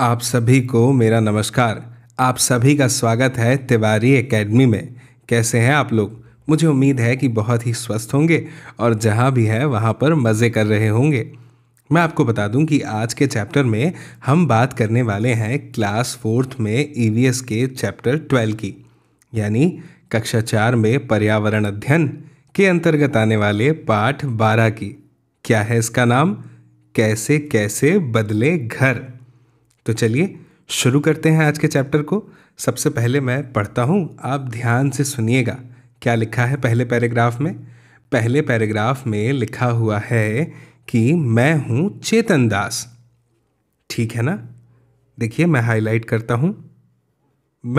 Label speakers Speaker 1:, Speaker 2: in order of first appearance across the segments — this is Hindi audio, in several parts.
Speaker 1: आप सभी को मेरा नमस्कार आप सभी का स्वागत है तिवारी एकेडमी में कैसे हैं आप लोग मुझे उम्मीद है कि बहुत ही स्वस्थ होंगे और जहाँ भी हैं वहां पर मज़े कर रहे होंगे मैं आपको बता दूं कि आज के चैप्टर में हम बात करने वाले हैं क्लास फोर्थ में ई e के चैप्टर ट्वेल्व की यानी कक्षा चार में पर्यावरण अध्ययन के अंतर्गत आने वाले पाठ बारह की क्या है इसका नाम कैसे कैसे बदले घर तो चलिए शुरू करते हैं आज के चैप्टर को सबसे पहले मैं पढ़ता हूँ आप ध्यान से सुनिएगा क्या लिखा है पहले पैराग्राफ में पहले पैराग्राफ में लिखा हुआ है कि मैं हूँ चेतन दास ठीक है ना देखिए मैं हाईलाइट करता हूँ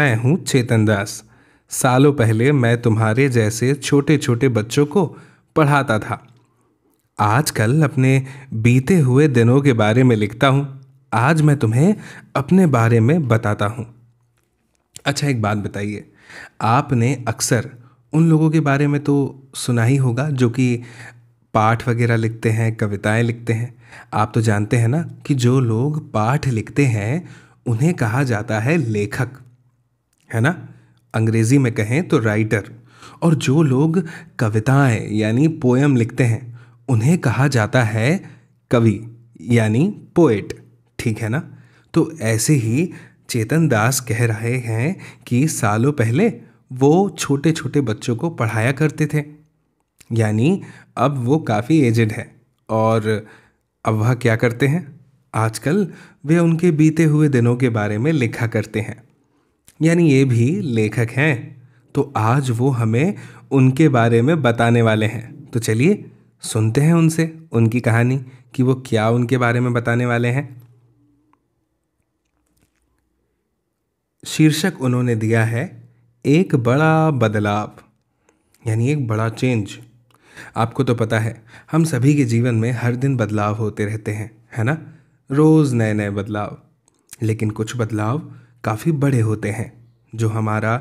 Speaker 1: मैं हूँ चेतन दास सालों पहले मैं तुम्हारे जैसे छोटे छोटे बच्चों को पढ़ाता था आजकल अपने बीते हुए दिनों के बारे में लिखता हूँ आज मैं तुम्हें अपने बारे में बताता हूँ अच्छा एक बात बताइए आपने अक्सर उन लोगों के बारे में तो सुना ही होगा जो कि पाठ वगैरह लिखते हैं कविताएं लिखते हैं आप तो जानते हैं ना कि जो लोग पाठ लिखते हैं उन्हें कहा जाता है लेखक है ना अंग्रेजी में कहें तो राइटर और जो लोग कविताएं यानी पोएम लिखते हैं उन्हें कहा जाता है कवि यानी पोएट ठीक है ना तो ऐसे ही चेतन दास कह रहे हैं कि सालों पहले वो छोटे छोटे बच्चों को पढ़ाया करते थे यानी अब वो काफ़ी एजेड है और अब वह क्या करते हैं आजकल वे उनके बीते हुए दिनों के बारे में लिखा करते हैं यानी ये भी लेखक हैं तो आज वो हमें उनके बारे में बताने वाले हैं तो चलिए सुनते हैं उनसे उनकी कहानी कि वो क्या उनके बारे में बताने वाले हैं शीर्षक उन्होंने दिया है एक बड़ा बदलाव यानी एक बड़ा चेंज आपको तो पता है हम सभी के जीवन में हर दिन बदलाव होते रहते हैं है ना रोज़ नए नए बदलाव लेकिन कुछ बदलाव काफ़ी बड़े होते हैं जो हमारा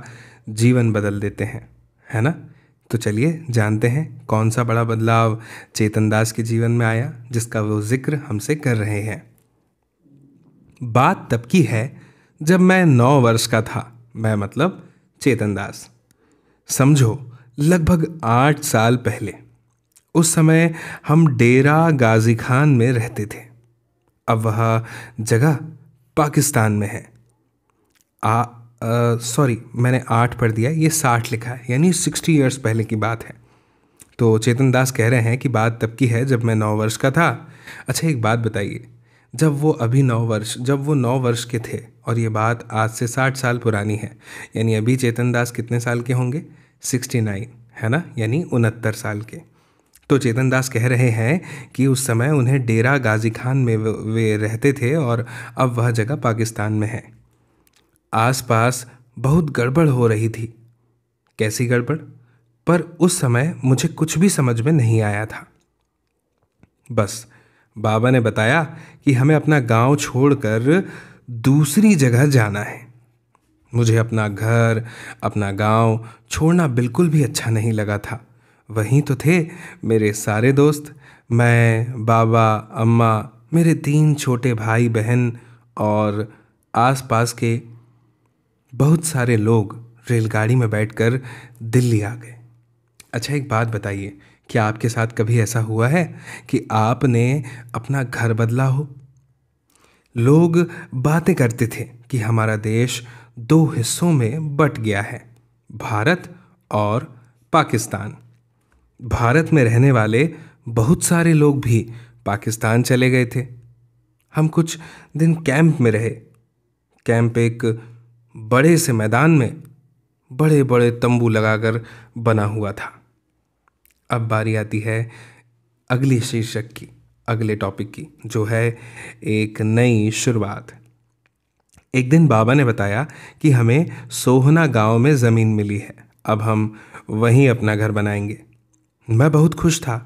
Speaker 1: जीवन बदल देते हैं है ना तो चलिए जानते हैं कौन सा बड़ा बदलाव चेतन दास के जीवन में आया जिसका वो जिक्र हमसे कर रहे हैं बात तब की है जब मैं नौ वर्ष का था मैं मतलब चेतन दास समझो लगभग आठ साल पहले उस समय हम डेरा गाजी खान में रहते थे अब वह जगह पाकिस्तान में है सॉरी मैंने आठ पढ़ दिया ये साठ लिखा है यानी सिक्सटी ईयर्स पहले की बात है तो चेतन दास कह रहे हैं कि बात तब की है जब मैं नौ वर्ष का था अच्छा एक बात बताइए जब वो अभी नौ वर्ष जब वो नौ वर्ष के थे और ये बात आज से साठ साल पुरानी है यानी अभी चेतन दास कितने साल के होंगे सिक्सटी नाइन है ना यानी उनहत्तर साल के तो चेतन दास कह रहे हैं कि उस समय उन्हें डेरा गाजी खान में वे रहते थे और अब वह जगह पाकिस्तान में है आसपास बहुत गड़बड़ हो रही थी कैसी गड़बड़ पर उस समय मुझे कुछ भी समझ में नहीं आया था बस बाबा ने बताया कि हमें अपना गांव छोड़कर दूसरी जगह जाना है मुझे अपना घर अपना गांव छोड़ना बिल्कुल भी अच्छा नहीं लगा था वहीं तो थे मेरे सारे दोस्त मैं बाबा अम्मा मेरे तीन छोटे भाई बहन और आसपास के बहुत सारे लोग रेलगाड़ी में बैठकर दिल्ली आ गए अच्छा एक बात बताइए क्या आपके साथ कभी ऐसा हुआ है कि आपने अपना घर बदला हो लोग बातें करते थे कि हमारा देश दो हिस्सों में बट गया है भारत और पाकिस्तान भारत में रहने वाले बहुत सारे लोग भी पाकिस्तान चले गए थे हम कुछ दिन कैंप में रहे कैंप एक बड़े से मैदान में बड़े बड़े तंबू लगाकर बना हुआ था अब बारी आती है अगले शीर्षक की अगले टॉपिक की जो है एक नई शुरुआत एक दिन बाबा ने बताया कि हमें सोहना गांव में ज़मीन मिली है अब हम वहीं अपना घर बनाएंगे मैं बहुत खुश था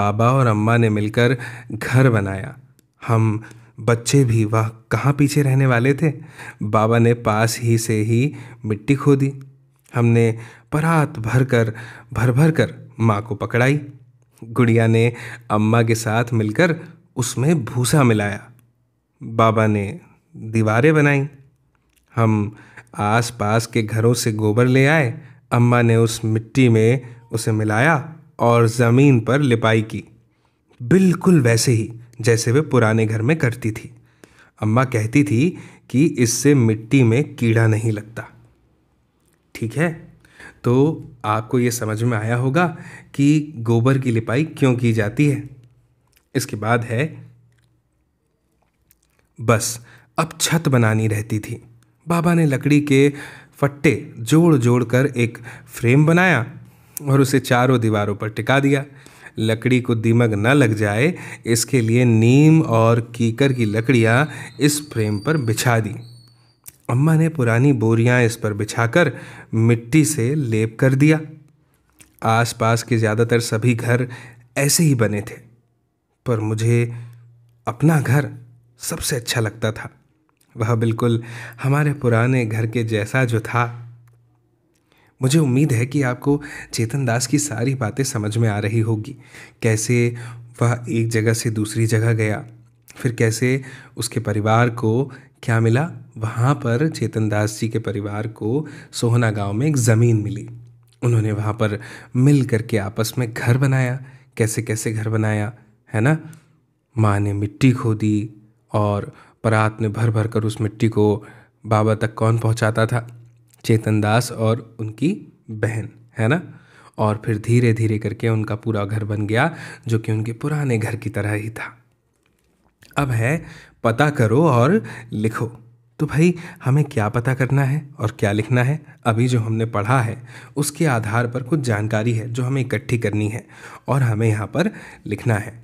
Speaker 1: बाबा और अम्मा ने मिलकर घर बनाया हम बच्चे भी वह कहाँ पीछे रहने वाले थे बाबा ने पास ही से ही मिट्टी खोदी हमने परात भर कर भर भर कर माँ को पकड़ाई गुड़िया ने अम्मा के साथ मिलकर उसमें भूसा मिलाया बाबा ने दीवारें बनाई हम आस पास के घरों से गोबर ले आए अम्मा ने उस मिट्टी में उसे मिलाया और ज़मीन पर लिपाई की बिल्कुल वैसे ही जैसे वे पुराने घर में करती थी अम्मा कहती थी कि इससे मिट्टी में कीड़ा नहीं लगता ठीक है तो आपको ये समझ में आया होगा कि गोबर की लिपाई क्यों की जाती है इसके बाद है बस अब छत बनानी रहती थी बाबा ने लकड़ी के फट्टे जोड़ जोड़ कर एक फ्रेम बनाया और उसे चारों दीवारों पर टिका दिया लकड़ी को दीमक न लग जाए इसके लिए नीम और कीकर की लकड़ियाँ इस फ्रेम पर बिछा दी अम्मा ने पुरानी बोरियाँ इस पर बिछाकर मिट्टी से लेप कर दिया आसपास के ज़्यादातर सभी घर ऐसे ही बने थे पर मुझे अपना घर सबसे अच्छा लगता था वह बिल्कुल हमारे पुराने घर के जैसा जो था मुझे उम्मीद है कि आपको चेतन दास की सारी बातें समझ में आ रही होगी कैसे वह एक जगह से दूसरी जगह गया फिर कैसे उसके परिवार को क्या मिला वहाँ पर चेतन दास जी के परिवार को सोहना गांव में एक ज़मीन मिली उन्होंने वहाँ पर मिल करके आपस में घर बनाया कैसे कैसे घर बनाया है ना माँ ने मिट्टी खोदी और परात ने भर भर कर उस मिट्टी को बाबा तक कौन पहुँचाता था चेतन दास और उनकी बहन है ना और फिर धीरे धीरे करके उनका पूरा घर बन गया जो कि उनके पुराने घर की तरह ही था अब है पता करो और लिखो तो भाई हमें क्या पता करना है और क्या लिखना है अभी जो हमने पढ़ा है उसके आधार पर कुछ जानकारी है जो हमें इकट्ठी करनी है और हमें यहाँ पर लिखना है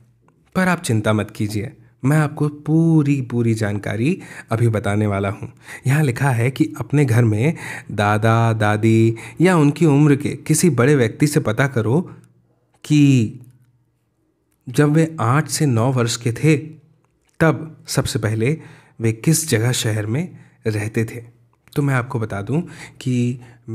Speaker 1: पर आप चिंता मत कीजिए मैं आपको पूरी पूरी जानकारी अभी बताने वाला हूँ यहाँ लिखा है कि अपने घर में दादा दादी या उनकी उम्र के किसी बड़े व्यक्ति से पता करो कि जब वे आठ से नौ वर्ष के थे तब सबसे पहले वे किस जगह शहर में रहते थे तो मैं आपको बता दूं कि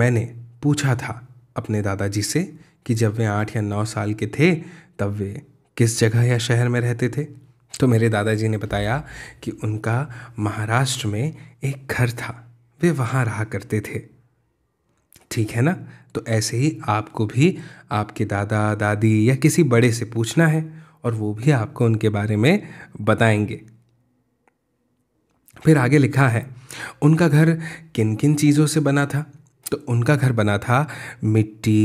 Speaker 1: मैंने पूछा था अपने दादाजी से कि जब वे आठ या नौ साल के थे तब वे किस जगह या शहर में रहते थे तो मेरे दादाजी ने बताया कि उनका महाराष्ट्र में एक घर था वे वहाँ रहा करते थे ठीक है ना तो ऐसे ही आपको भी आपके दादा दादी या किसी बड़े से पूछना है और वो भी आपको उनके बारे में बताएंगे फिर आगे लिखा है उनका घर किन किन चीज़ों से बना था तो उनका घर बना था मिट्टी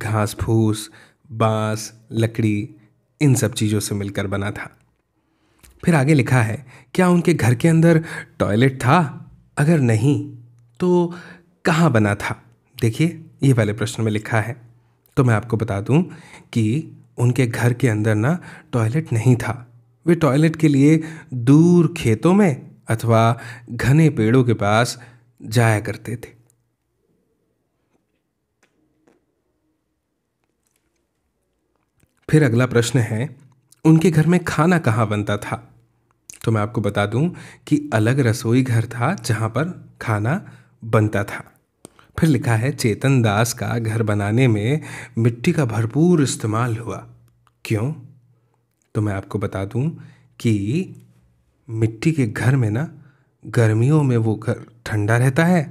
Speaker 1: घास फूस बांस लकड़ी इन सब चीज़ों से मिलकर बना था फिर आगे लिखा है क्या उनके घर के अंदर टॉयलेट था अगर नहीं तो कहाँ बना था देखिए ये वाले प्रश्न में लिखा है तो मैं आपको बता दूं कि उनके घर के अंदर ना टॉयलेट नहीं था वे टॉयलेट के लिए दूर खेतों में अथवा घने पेड़ों के पास जाया करते थे फिर अगला प्रश्न है उनके घर में खाना कहाँ बनता था तो मैं आपको बता दूं कि अलग रसोई घर था जहां पर खाना बनता था फिर लिखा है चेतन दास का घर बनाने में मिट्टी का भरपूर इस्तेमाल हुआ क्यों तो मैं आपको बता दूं कि मिट्टी के घर में ना गर्मियों में वो घर ठंडा रहता है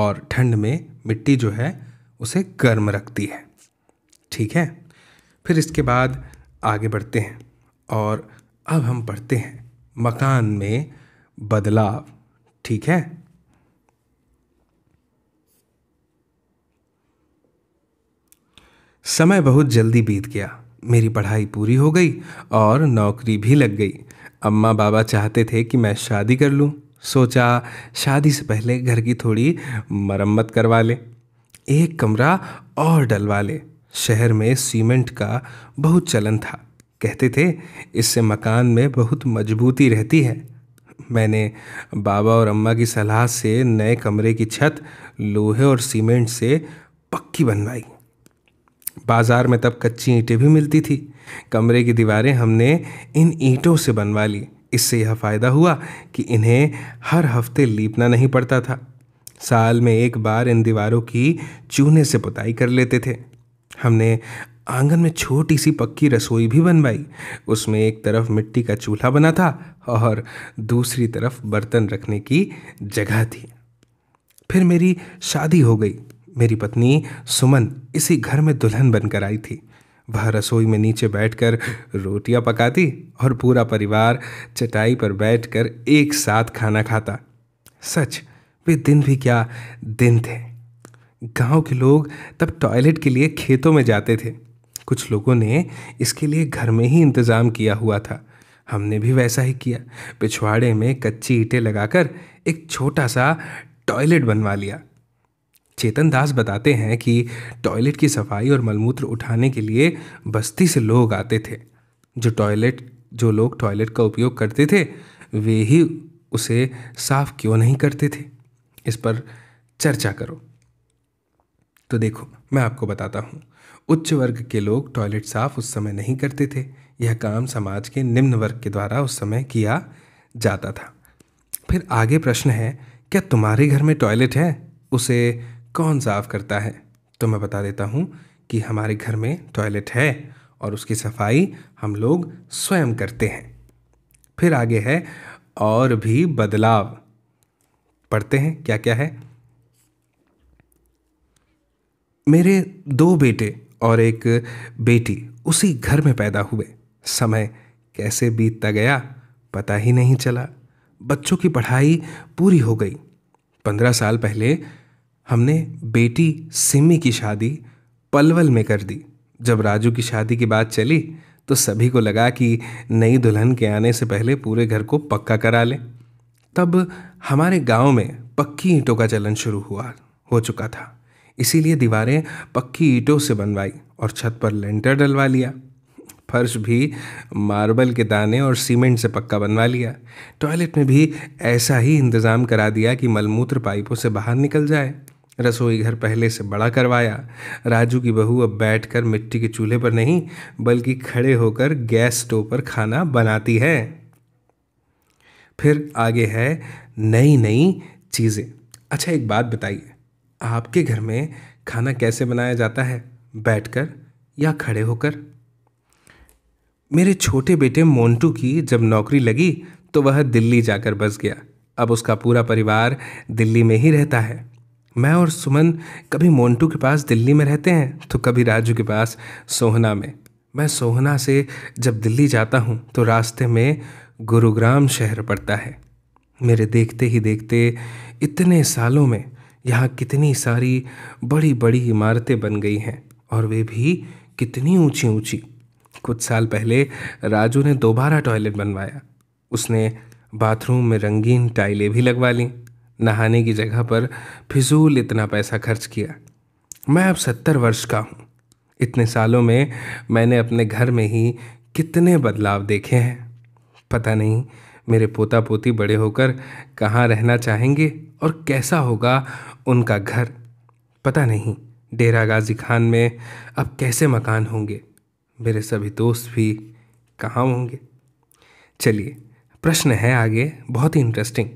Speaker 1: और ठंड में मिट्टी जो है उसे गर्म रखती है ठीक है फिर इसके बाद आगे बढ़ते हैं और अब हम पढ़ते हैं मकान में बदलाव ठीक है समय बहुत जल्दी बीत गया मेरी पढ़ाई पूरी हो गई और नौकरी भी लग गई अम्मा बाबा चाहते थे कि मैं शादी कर लूँ सोचा शादी से पहले घर की थोड़ी मरम्मत करवा ले एक कमरा और डलवा ले शहर में सीमेंट का बहुत चलन था कहते थे इससे मकान में बहुत मजबूती रहती है मैंने बाबा और अम्मा की सलाह से नए कमरे की छत लोहे और सीमेंट से पक्की बनवाई बाज़ार में तब कच्ची ईंटें भी मिलती थी कमरे की दीवारें हमने इन ईंटों से बनवा ली इससे यह फ़ायदा हुआ कि इन्हें हर हफ्ते लीपना नहीं पड़ता था साल में एक बार इन दीवारों की चूने से पुताई कर लेते थे हमने आंगन में छोटी सी पक्की रसोई भी बनवाई उसमें एक तरफ मिट्टी का चूल्हा बना था और दूसरी तरफ बर्तन रखने की जगह थी फिर मेरी शादी हो गई मेरी पत्नी सुमन इसी घर में दुल्हन बनकर आई थी वह रसोई में नीचे बैठकर रोटियां पकाती और पूरा परिवार चटाई पर बैठकर एक साथ खाना खाता सच वे दिन भी क्या दिन थे गांव के लोग तब टॉयलेट के लिए खेतों में जाते थे कुछ लोगों ने इसके लिए घर में ही इंतज़ाम किया हुआ था हमने भी वैसा ही किया पिछवाड़े में कच्ची ईंटें लगाकर एक छोटा सा टॉयलेट बनवा लिया चेतन दास बताते हैं कि टॉयलेट की सफाई और मलमूत्र उठाने के लिए बस्ती से लोग आते थे जो टॉयलेट जो लोग टॉयलेट का उपयोग करते थे वे ही उसे साफ क्यों नहीं करते थे इस पर चर्चा करो तो देखो मैं आपको बताता हूँ उच्च वर्ग के लोग टॉयलेट साफ उस समय नहीं करते थे यह काम समाज के निम्न वर्ग के द्वारा उस समय किया जाता था फिर आगे प्रश्न है क्या तुम्हारे घर में टॉयलेट है उसे कौन साफ करता है तो मैं बता देता हूँ कि हमारे घर में टॉयलेट है और उसकी सफाई हम लोग स्वयं करते हैं फिर आगे है और भी बदलाव पढ़ते हैं क्या क्या है मेरे दो बेटे और एक बेटी उसी घर में पैदा हुए समय कैसे बीतता गया पता ही नहीं चला बच्चों की पढ़ाई पूरी हो गई पंद्रह साल पहले हमने बेटी सिमी की शादी पलवल में कर दी जब राजू की शादी की बात चली तो सभी को लगा कि नई दुल्हन के आने से पहले पूरे घर को पक्का करा लें तब हमारे गांव में पक्की ईंटों का चलन शुरू हुआ हो चुका था इसीलिए दीवारें पक्की ईंटों से बनवाई और छत पर लेंटर डलवा लिया फर्श भी मार्बल के दाने और सीमेंट से पक्का बनवा लिया टॉयलेट में भी ऐसा ही इंतज़ाम करा दिया कि मलमूत्र पाइपों से बाहर निकल जाए रसोई घर पहले से बड़ा करवाया राजू की बहू अब बैठकर मिट्टी के चूल्हे पर नहीं बल्कि खड़े होकर गैस स्टोव पर खाना बनाती है फिर आगे है नई नई चीज़ें अच्छा एक बात बताइए आपके घर में खाना कैसे बनाया जाता है बैठकर या खड़े होकर मेरे छोटे बेटे मोन्टू की जब नौकरी लगी तो वह दिल्ली जाकर बस गया अब उसका पूरा परिवार दिल्ली में ही रहता है मैं और सुमन कभी मोन्टू के पास दिल्ली में रहते हैं तो कभी राजू के पास सोहना में मैं सोहना से जब दिल्ली जाता हूँ तो रास्ते में गुरुग्राम शहर पड़ता है मेरे देखते ही देखते इतने सालों में यहाँ कितनी सारी बड़ी बड़ी इमारतें बन गई हैं और वे भी कितनी ऊंची ऊंची कुछ साल पहले राजू ने दोबारा टॉयलेट बनवाया उसने बाथरूम में रंगीन टाइलें भी लगवा लीं नहाने की जगह पर फिजूल इतना पैसा खर्च किया मैं अब सत्तर वर्ष का हूँ इतने सालों में मैंने अपने घर में ही कितने बदलाव देखे हैं पता नहीं मेरे पोता पोती बड़े होकर कहाँ रहना चाहेंगे और कैसा होगा उनका घर पता नहीं डेरा गाजी खान में अब कैसे मकान होंगे मेरे सभी दोस्त भी कहाँ होंगे चलिए प्रश्न है आगे बहुत ही इंटरेस्टिंग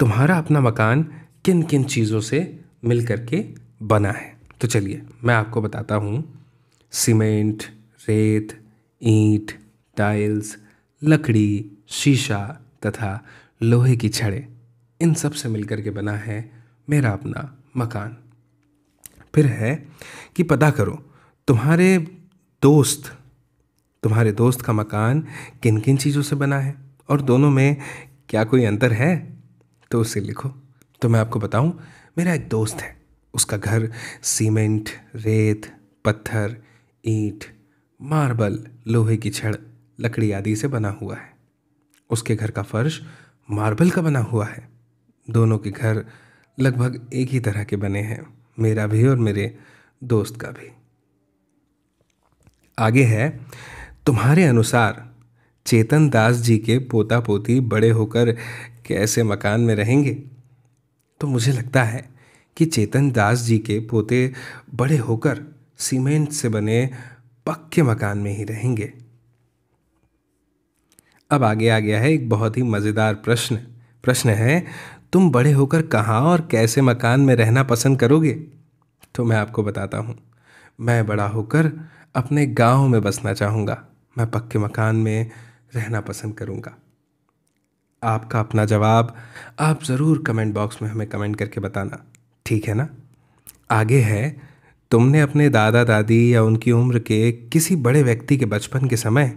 Speaker 1: तुम्हारा अपना मकान किन किन चीज़ों से मिल के बना है तो चलिए मैं आपको बताता हूँ सीमेंट रेत ईंट टाइल्स लकड़ी शीशा तथा लोहे की छड़ें इन सब से मिलकर के बना है मेरा अपना मकान फिर है कि पता करो तुम्हारे दोस्त तुम्हारे दोस्त का मकान किन किन चीज़ों से बना है और दोनों में क्या कोई अंतर है तो उसे लिखो तो मैं आपको बताऊं मेरा एक दोस्त है उसका घर सीमेंट रेत पत्थर ईंट मार्बल लोहे की छड़ लकड़ी आदि से बना हुआ है उसके घर का फर्श मार्बल का बना हुआ है दोनों के घर लगभग एक ही तरह के बने हैं मेरा भी और मेरे दोस्त का भी आगे है तुम्हारे अनुसार चेतन दास जी के पोता पोती बड़े होकर कैसे मकान में रहेंगे तो मुझे लगता है कि चेतन दास जी के पोते बड़े होकर सीमेंट से बने पक्के मकान में ही रहेंगे अब आगे आ गया है एक बहुत ही मज़ेदार प्रश्न प्रश्न है तुम बड़े होकर कहाँ और कैसे मकान में रहना पसंद करोगे तो मैं आपको बताता हूँ मैं बड़ा होकर अपने गांव में बसना चाहूँगा मैं पक्के मकान में रहना पसंद करूँगा आपका अपना जवाब आप ज़रूर कमेंट बॉक्स में हमें कमेंट करके बताना ठीक है ना आगे है तुमने अपने दादा दादी या उनकी उम्र के किसी बड़े व्यक्ति के बचपन के समय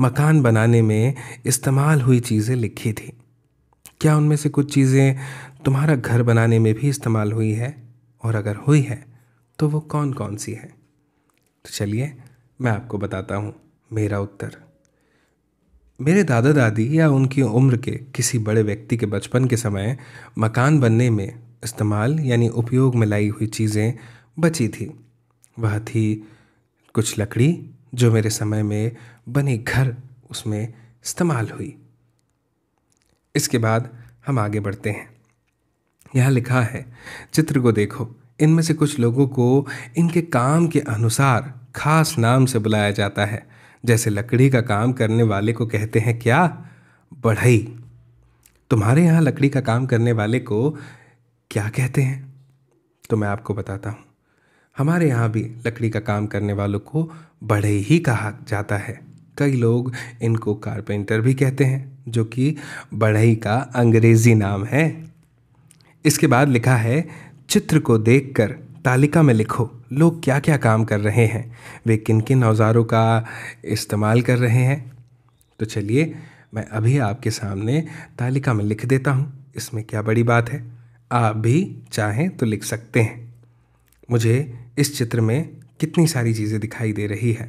Speaker 1: मकान बनाने में इस्तेमाल हुई चीज़ें लिखी थी क्या उनमें से कुछ चीज़ें तुम्हारा घर बनाने में भी इस्तेमाल हुई है और अगर हुई है तो वो कौन कौन सी है तो चलिए मैं आपको बताता हूँ मेरा उत्तर मेरे दादा दादी या उनकी उम्र के किसी बड़े व्यक्ति के बचपन के समय मकान बनने में इस्तेमाल यानी उपयोग में लाई हुई चीज़ें बची थी वह थी कुछ लकड़ी जो मेरे समय में बने घर उसमें इस्तेमाल हुई इसके बाद हम आगे बढ़ते हैं यहाँ लिखा है चित्र को देखो इनमें से कुछ लोगों को इनके काम के अनुसार खास नाम से बुलाया जाता है जैसे लकड़ी का काम करने वाले को कहते हैं क्या बढ़ई तुम्हारे यहाँ लकड़ी का काम करने वाले को क्या कहते हैं तो मैं आपको बताता हूँ हमारे यहाँ भी लकड़ी का काम करने वालों को बढ़ई ही कहा जाता है कई लोग इनको कारपेंटर भी कहते हैं जो कि बढ़ई का अंग्रेज़ी नाम है इसके बाद लिखा है चित्र को देखकर तालिका में लिखो लोग क्या क्या काम कर रहे हैं वे किन किन औजारों का इस्तेमाल कर रहे हैं तो चलिए मैं अभी आपके सामने तालिका में लिख देता हूँ इसमें क्या बड़ी बात है आप भी चाहें तो लिख सकते हैं मुझे इस चित्र में कितनी सारी चीज़ें दिखाई दे रही है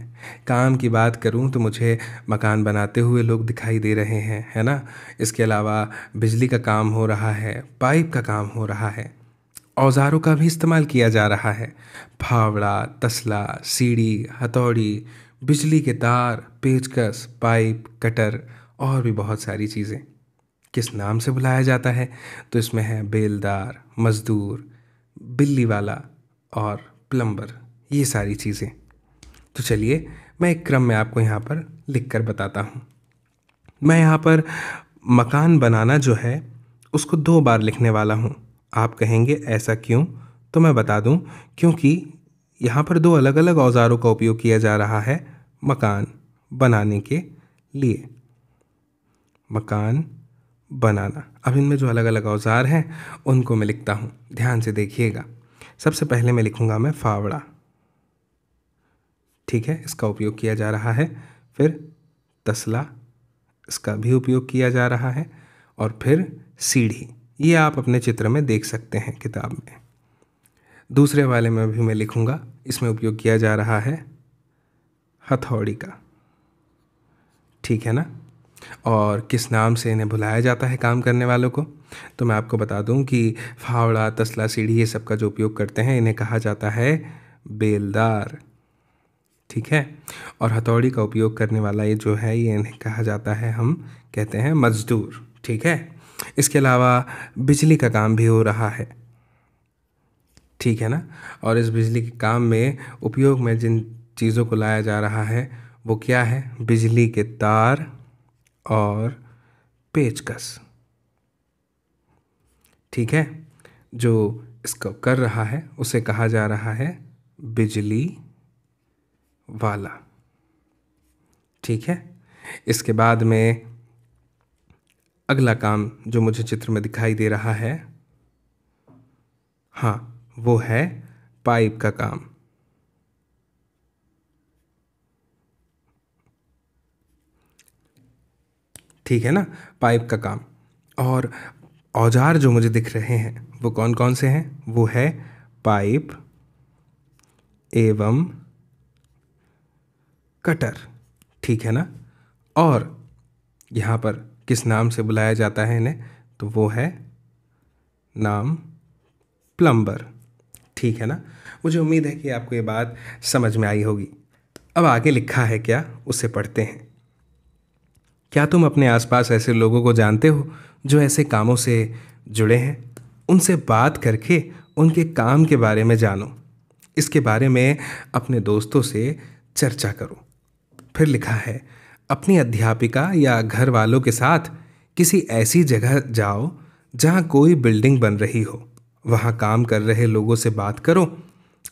Speaker 1: काम की बात करूं तो मुझे मकान बनाते हुए लोग दिखाई दे रहे हैं है ना इसके अलावा बिजली का काम हो रहा है पाइप का काम हो रहा है औजारों का भी इस्तेमाल किया जा रहा है फावड़ा तसला सीढ़ी हथौड़ी बिजली के तार पेचकस पाइप कटर और भी बहुत सारी चीज़ें किस नाम से बुलाया जाता है तो इसमें है बेलदार मज़दूर बिल्ली वाला और प्लम्बर ये सारी चीज़ें तो चलिए मैं एक क्रम में आपको यहाँ पर लिख कर बताता हूँ मैं यहाँ पर मकान बनाना जो है उसको दो बार लिखने वाला हूँ आप कहेंगे ऐसा क्यों तो मैं बता दूँ क्योंकि यहाँ पर दो अलग अलग औजारों का उपयोग किया जा रहा है मकान बनाने के लिए मकान बनाना अब इनमें जो अलग अलग औजार हैं उनको मैं लिखता हूँ ध्यान से देखिएगा सबसे पहले मैं लिखूंगा मैं फावड़ा ठीक है इसका उपयोग किया जा रहा है फिर तसला इसका भी उपयोग किया जा रहा है और फिर सीढ़ी ये आप अपने चित्र में देख सकते हैं किताब में दूसरे वाले में भी मैं लिखूंगा इसमें उपयोग किया जा रहा है हथौड़ी का ठीक है ना और किस नाम से इन्हें बुलाया जाता है काम करने वालों को तो मैं आपको बता दूं कि फावड़ा तसला सीढ़ी ये सब का जो उपयोग करते हैं इन्हें कहा जाता है बेलदार ठीक है और हथौड़ी का उपयोग करने वाला ये जो है ये इन्हें कहा जाता है हम कहते हैं मजदूर ठीक है इसके अलावा बिजली का काम भी हो रहा है ठीक है ना और इस बिजली के काम में उपयोग में जिन चीज़ों को लाया जा रहा है वो क्या है बिजली के तार और पेचकस ठीक है जो इसको कर रहा है उसे कहा जा रहा है बिजली वाला ठीक है इसके बाद में अगला काम जो मुझे चित्र में दिखाई दे रहा है हाँ वो है पाइप का काम ठीक है ना पाइप का काम और औजार जो मुझे दिख रहे हैं वो कौन कौन से हैं वो है पाइप एवं कटर ठीक है ना और यहाँ पर किस नाम से बुलाया जाता है इन्हें तो वो है नाम प्लम्बर ठीक है ना मुझे उम्मीद है कि आपको ये बात समझ में आई होगी तो अब आगे लिखा है क्या उसे पढ़ते हैं क्या तुम अपने आसपास ऐसे लोगों को जानते हो जो ऐसे कामों से जुड़े हैं उनसे बात करके उनके काम के बारे में जानो इसके बारे में अपने दोस्तों से चर्चा करो फिर लिखा है अपनी अध्यापिका या घर वालों के साथ किसी ऐसी जगह जाओ जहाँ कोई बिल्डिंग बन रही हो वहाँ काम कर रहे लोगों से बात करो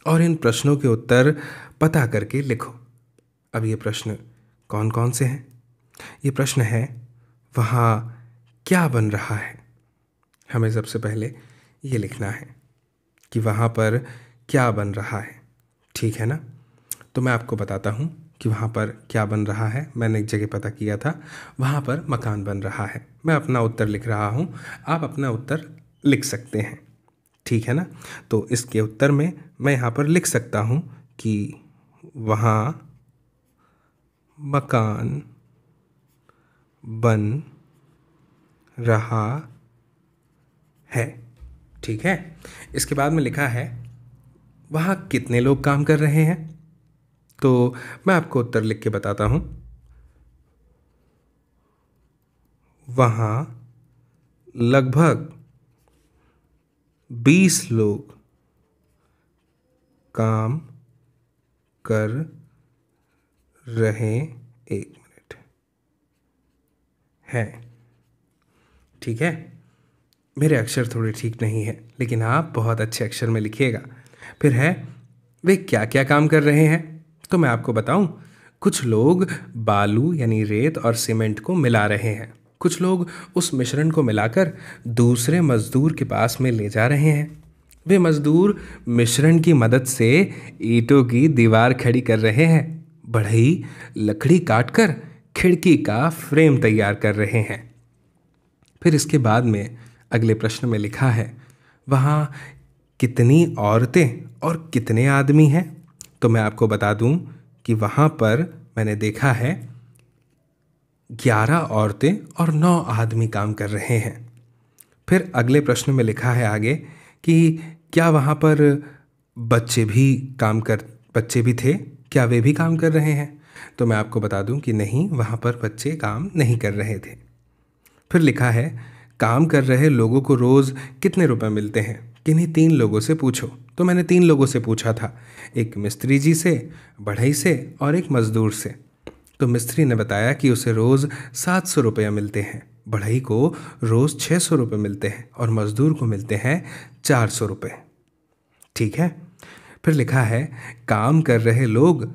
Speaker 1: और इन प्रश्नों के उत्तर पता करके लिखो अब ये प्रश्न कौन कौन से हैं ये प्रश्न है वहाँ क्या बन रहा है हमें सबसे पहले ये लिखना है कि वहाँ पर क्या बन रहा है ठीक है ना तो मैं आपको बताता हूँ कि वहाँ पर क्या बन रहा है मैंने एक जगह पता किया था वहाँ पर मकान बन रहा है मैं अपना उत्तर लिख रहा हूँ आप अपना उत्तर लिख सकते हैं ठीक है ना तो इसके उत्तर में मैं यहाँ पर लिख सकता हूँ कि वहाँ मकान बन रहा है ठीक है इसके बाद में लिखा है वहाँ कितने लोग काम कर रहे हैं तो मैं आपको उत्तर लिख के बताता हूँ वहाँ लगभग बीस लोग काम कर रहे एक है ठीक है मेरे अक्षर थोड़े ठीक नहीं है लेकिन आप बहुत अच्छे अक्षर में लिखिएगा फिर है वे क्या क्या काम कर रहे हैं तो मैं आपको बताऊं कुछ लोग बालू यानी रेत और सीमेंट को मिला रहे हैं कुछ लोग उस मिश्रण को मिलाकर दूसरे मजदूर के पास में ले जा रहे हैं वे मजदूर मिश्रण की मदद से ईंटों की दीवार खड़ी कर रहे हैं बढ़ई लकड़ी काटकर खिड़की का फ्रेम तैयार कर रहे हैं फिर इसके बाद में अगले प्रश्न में लिखा है वहाँ कितनी औरतें और कितने आदमी हैं तो मैं आपको बता दूं कि वहाँ पर मैंने देखा है ग्यारह औरतें और नौ आदमी काम कर रहे हैं फिर अगले प्रश्न में लिखा है आगे कि क्या वहाँ पर बच्चे भी काम कर बच्चे भी थे क्या वे भी काम कर रहे हैं तो मैं आपको बता दूं कि नहीं वहाँ पर बच्चे काम नहीं कर रहे थे फिर लिखा है काम कर रहे लोगों को रोज़ कितने रुपए मिलते हैं किन्हीं तीन लोगों से पूछो तो मैंने तीन लोगों से पूछा था एक मिस्त्री जी से बढ़ई से और एक मज़दूर से तो मिस्त्री ने बताया कि उसे रोज़ सात सौ रुपये मिलते हैं बढ़ई को रोज़ छः सौ रुपये मिलते हैं और मज़दूर को मिलते हैं चार सौ रुपये ठीक है फिर लिखा है काम कर रहे लोग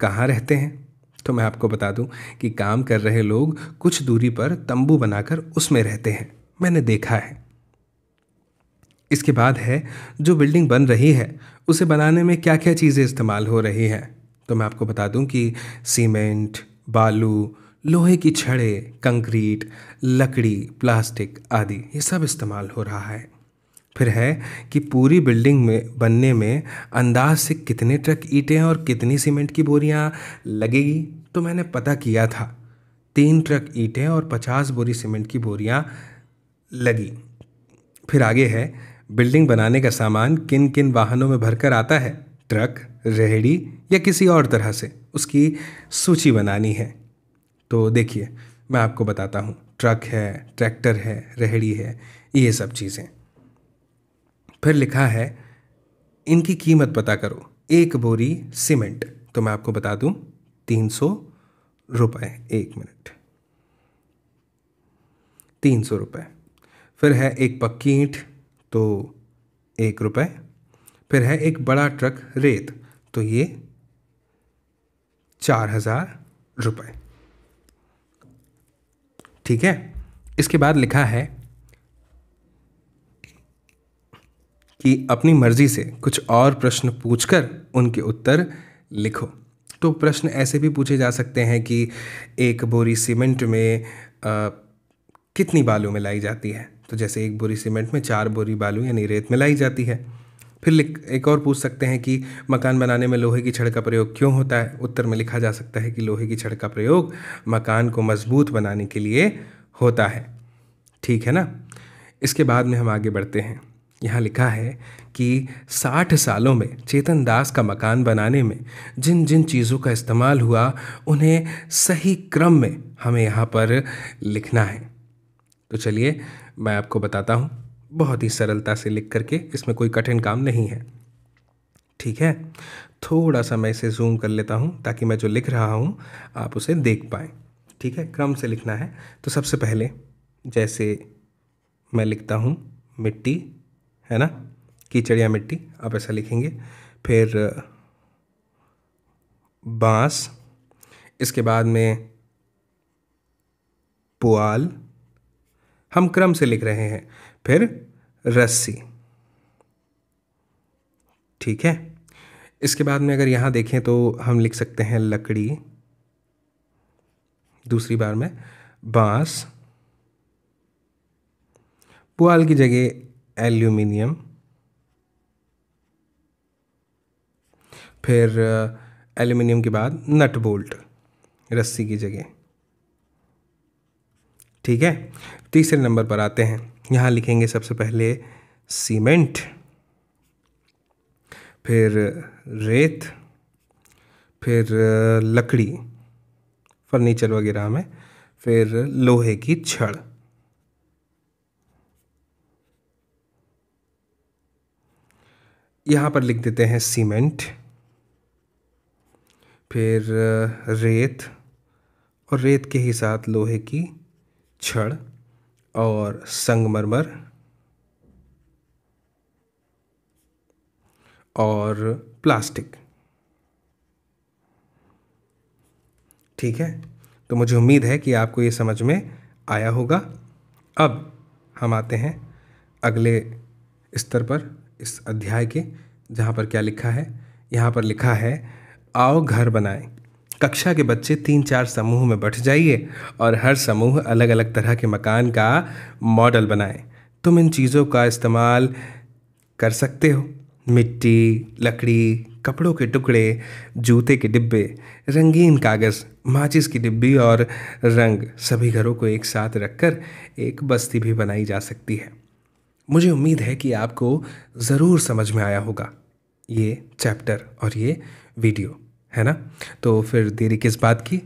Speaker 1: कहाँ रहते हैं तो मैं आपको बता दूं कि काम कर रहे लोग कुछ दूरी पर तंबू बनाकर उसमें रहते हैं मैंने देखा है इसके बाद है जो बिल्डिंग बन रही है उसे बनाने में क्या क्या चीज़ें इस्तेमाल हो रही हैं तो मैं आपको बता दूं कि सीमेंट बालू लोहे की छड़े कंक्रीट लकड़ी प्लास्टिक आदि ये सब इस्तेमाल हो रहा है फिर है कि पूरी बिल्डिंग में बनने में अंदाज से कितने ट्रक ईंटें और कितनी सीमेंट की बोरियाँ लगेगी तो मैंने पता किया था तीन ट्रक ईंटें और पचास बोरी सीमेंट की बोरियाँ लगी फिर आगे है बिल्डिंग बनाने का सामान किन किन वाहनों में भरकर आता है ट्रक रेहड़ी या किसी और तरह से उसकी सूची बनानी है तो देखिए मैं आपको बताता हूँ ट्रक है ट्रैक्टर है रेहड़ी है ये सब चीज़ें फिर लिखा है इनकी कीमत पता करो एक बोरी सीमेंट तो मैं आपको बता दूं तीन सौ रुपये एक मिनट तीन सौ रुपये फिर है एक पक्की ईंट तो एक रुपये फिर है एक बड़ा ट्रक रेत तो ये चार हज़ार रुपये ठीक है इसके बाद लिखा है कि अपनी मर्जी से कुछ और प्रश्न पूछकर उनके उत्तर लिखो तो प्रश्न ऐसे भी पूछे जा सकते हैं कि एक बोरी सीमेंट में आ, कितनी बालू मिलाई जाती है तो जैसे एक बोरी सीमेंट में चार बोरी बालू यानी रेत मिलाई जाती है फिर एक और पूछ सकते हैं कि मकान बनाने में लोहे की छड़ का प्रयोग क्यों होता है उत्तर में लिखा जा सकता है कि लोहे की छड़ का प्रयोग मकान को मजबूत बनाने के लिए होता है ठीक है ना इसके बाद में हम आगे बढ़ते हैं यहाँ लिखा है कि 60 सालों में चेतन दास का मकान बनाने में जिन जिन चीज़ों का इस्तेमाल हुआ उन्हें सही क्रम में हमें यहाँ पर लिखना है तो चलिए मैं आपको बताता हूँ बहुत ही सरलता से लिख करके इसमें कोई कठिन काम नहीं है ठीक है थोड़ा सा मैं इसे जूम कर लेता हूँ ताकि मैं जो लिख रहा हूँ आप उसे देख पाए ठीक है क्रम से लिखना है तो सबसे पहले जैसे मैं लिखता हूँ मिट्टी है ना कीचड़िया मिट्टी आप ऐसा लिखेंगे फिर बांस इसके बाद में पुआल हम क्रम से लिख रहे हैं फिर रस्सी ठीक है इसके बाद में अगर यहाँ देखें तो हम लिख सकते हैं लकड़ी दूसरी बार में बांस पुआल की जगह एल्यूमिनियम फिर एल्यूमिनियम के बाद नट बोल्ट रस्सी की जगह ठीक है तीसरे नंबर पर आते हैं यहाँ लिखेंगे सबसे पहले सीमेंट फिर रेत फिर लकड़ी फर्नीचर वगैरह में फिर लोहे की छड़ यहाँ पर लिख देते हैं सीमेंट फिर रेत और रेत के ही साथ लोहे की छड़ और संगमरमर और प्लास्टिक ठीक है तो मुझे उम्मीद है कि आपको ये समझ में आया होगा अब हम आते हैं अगले स्तर पर इस अध्याय के जहाँ पर क्या लिखा है यहाँ पर लिखा है आओ घर बनाएं कक्षा के बच्चे तीन चार समूह में बैठ जाइए और हर समूह अलग अलग तरह के मकान का मॉडल बनाए तुम इन चीज़ों का इस्तेमाल कर सकते हो मिट्टी लकड़ी कपड़ों के टुकड़े जूते के डिब्बे रंगीन कागज़ माचिस की डिब्बी और रंग सभी घरों को एक साथ रखकर एक बस्ती भी बनाई जा सकती है मुझे उम्मीद है कि आपको ज़रूर समझ में आया होगा ये चैप्टर और ये वीडियो है ना तो फिर देरी किस बात की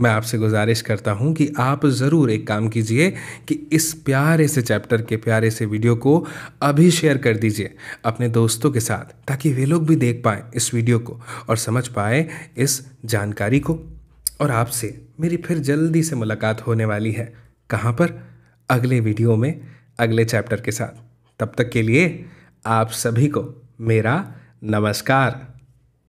Speaker 1: मैं आपसे गुजारिश करता हूँ कि आप ज़रूर एक काम कीजिए कि इस प्यारे से चैप्टर के प्यारे से वीडियो को अभी शेयर कर दीजिए अपने दोस्तों के साथ ताकि वे लोग भी देख पाएँ इस वीडियो को और समझ पाए इस जानकारी को और आपसे मेरी फिर जल्दी से मुलाकात होने वाली है कहाँ पर अगले वीडियो में अगले चैप्टर के साथ तब तक के लिए आप सभी को मेरा नमस्कार